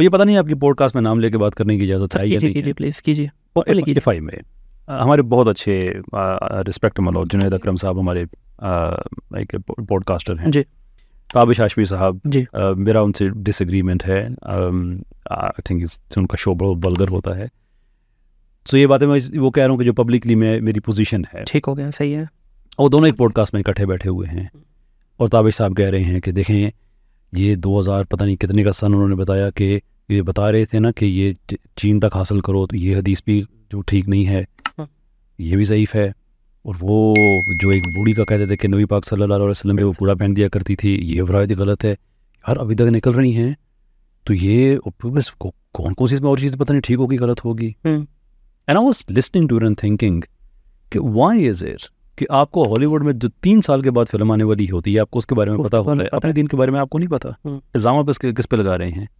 मुझे पता नहीं आपकी पॉडकास्ट में नाम लेके बात करने की इजाज़त है प्लीज़ कीजिए में हमारे बहुत अच्छे रिस्पेक्ट मनो जुनेद अक्रम साहब हमारे एक पॉडकास्टर हैं जी काबिश तो हाशमी साहब जी मेरा उनसे डिसएग्रीमेंट है आई थिंक उनका शो बड़ा बलगर होता है सो ये बातें मैं वो कह रहा हूँ कि जो पब्लिकली मैं मेरी पोजीशन है ठीक हो गया सही है और दोनों एक पॉडकास्ट में इकट्ठे बैठे हुए हैं और ताबिश तो साहब कह रहे हैं कि देखें ये 2000 पता नहीं कितने का सन उन्होंने बताया कि ये बता रहे थे ना कि ये चीन तक हासिल करो तो ये हदीस भी जो ठीक नहीं है हाँ। ये भी ज़यीफ़ है और वो जो एक बूढ़ी का कहते थे कि नबी पाक सल्लल्लाहु अलैहि वसल्लम वो पूरा पहन दिया करती थी ये वरायत गलत है यार अभी तक निकल रही हैं तो ये बस कौन कौन सी इसमें और चीज़ पता नहीं ठीक होगी गलत होगी and I was listening to and thinking कि वाई इज़ इट कि आपको हॉलीवुड में जो तीन साल के बाद फिल्म आने वाली होती है आपको उसके बारे में पता होता है अपने दिन के बारे में आपको नहीं पता हम्म। इल्ज़ाम आप इसके किस पे लगा रहे हैं